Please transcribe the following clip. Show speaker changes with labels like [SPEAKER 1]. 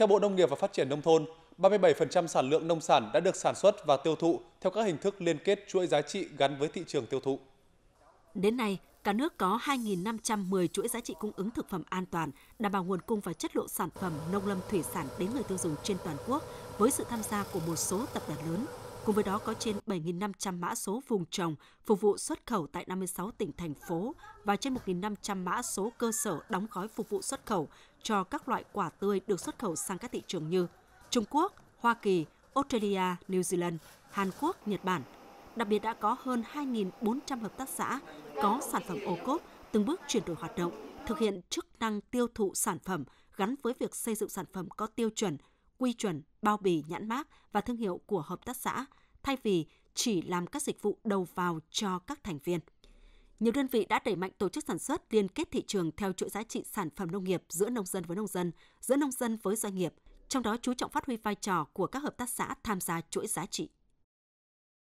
[SPEAKER 1] Theo Bộ Nông nghiệp và Phát triển Nông thôn, 37% sản lượng nông sản đã được sản xuất và tiêu thụ theo các hình thức liên kết chuỗi giá trị gắn với thị trường tiêu thụ.
[SPEAKER 2] Đến nay, cả nước có 2.510 chuỗi giá trị cung ứng thực phẩm an toàn, đảm bảo nguồn cung và chất lượng sản phẩm nông lâm thủy sản đến người tiêu dùng trên toàn quốc với sự tham gia của một số tập đoàn lớn. Cùng với đó có trên 7.500 mã số vùng trồng phục vụ xuất khẩu tại 56 tỉnh thành phố và trên 1.500 mã số cơ sở đóng gói phục vụ xuất khẩu cho các loại quả tươi được xuất khẩu sang các thị trường như Trung Quốc, Hoa Kỳ, Australia, New Zealand, Hàn Quốc, Nhật Bản. Đặc biệt đã có hơn 2.400 hợp tác xã có sản phẩm ô cốp từng bước chuyển đổi hoạt động, thực hiện chức năng tiêu thụ sản phẩm gắn với việc xây dựng sản phẩm có tiêu chuẩn, quy chuẩn, bao bì, nhãn mác và thương hiệu của hợp tác xã, thay vì chỉ làm các dịch vụ đầu vào cho các thành viên. Nhiều đơn vị đã đẩy mạnh tổ chức sản xuất liên kết thị trường theo chuỗi giá trị sản phẩm nông nghiệp giữa nông dân với nông dân, giữa nông dân với doanh nghiệp, trong đó chú trọng phát huy vai trò của các hợp tác xã tham gia chuỗi giá trị